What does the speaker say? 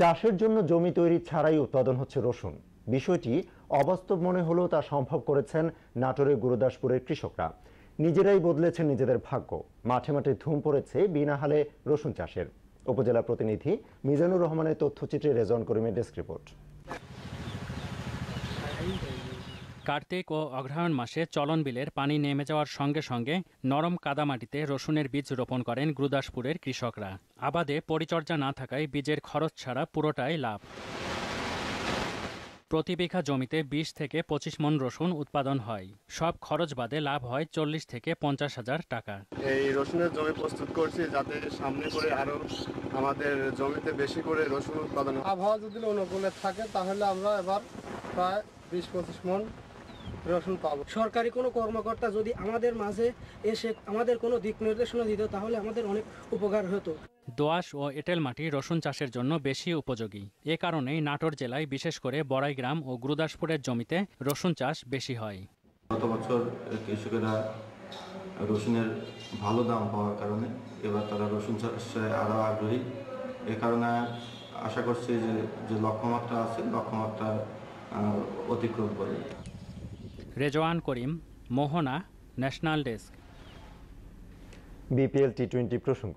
চাষের জন্য জমি তৈরি ছাড়াই উৎপাদন হচ্ছে রসুন বিষয়টি অবাস্তব মনে হলেও তা সম্ভব করেছেন নাটোরের গুরুদাসপুরের কৃষকরা নিজেরাই বদলেছে নিজেদের ভাগ্য মাঠে মাঠে ধুম পড়েছে বিনা হালে রসুন চাষের উপজেলা প্রতিনিধি মিজানুর রহমানের তথ্যচিত্রে রেজন করিমের ডেস্ক রিপোর্ট কার্তিক ও অগ্রহায়ণ মাসে চলন বিলের পানি নেমে যাওয়ার সঙ্গে সঙ্গে নরম কাদামাটিতে রসুনের বীজ রোপণ করেন গুরুদাসপুরের কৃষকরা আবাদে পরিচর্যা না থাকায় বীজের খরচ ছাড়া পুরোটাই লাভ প্রতি বিঘা জমিতে বিশ থেকে পঁচিশ মন রসুন উৎপাদন হয় সব খরচ বাদে লাভ হয় চল্লিশ থেকে পঞ্চাশ হাজার টাকা এই রসুনের জমি প্রস্তুত করছি যাতে সামনে করে আরো আমাদের জমিতে বেশি করে রসুন উৎপাদন আবহাওয়া যদি অনুকূলে থাকে তাহলে আমরা এবার প্রায় বিশ পঁচিশ মন রসুন পাবো সরকারি কোনো কর্মকর্তা যদি আমাদের মাঝে এসে আমাদের কোনো দিক নির্দেশনা দিত তাহলে আমাদের অনেক উপকার হতো দোয়াশ ও এঁটেল মাটি রসুন চাষের জন্য বেশি উপযোগী এ কারণেই নাটোর জেলায় বিশেষ করে বড়াইগ্রাম ও গুরুদাসপুরের জমিতে রসুন চাষ বেশি হয় গত বছর কৃষকেরা রসুনের ভালো দাম পাওয়ার কারণে এবার তারা রসুন চাষে আরও আগ্রহী এ কারণে আশা করছি যে যে লক্ষ্যমাত্রা আছে লক্ষ্যমাত্রা অতিক্রম করে Rezwan Karim Mohona national desk BPL T twenty প্রসঙ্গ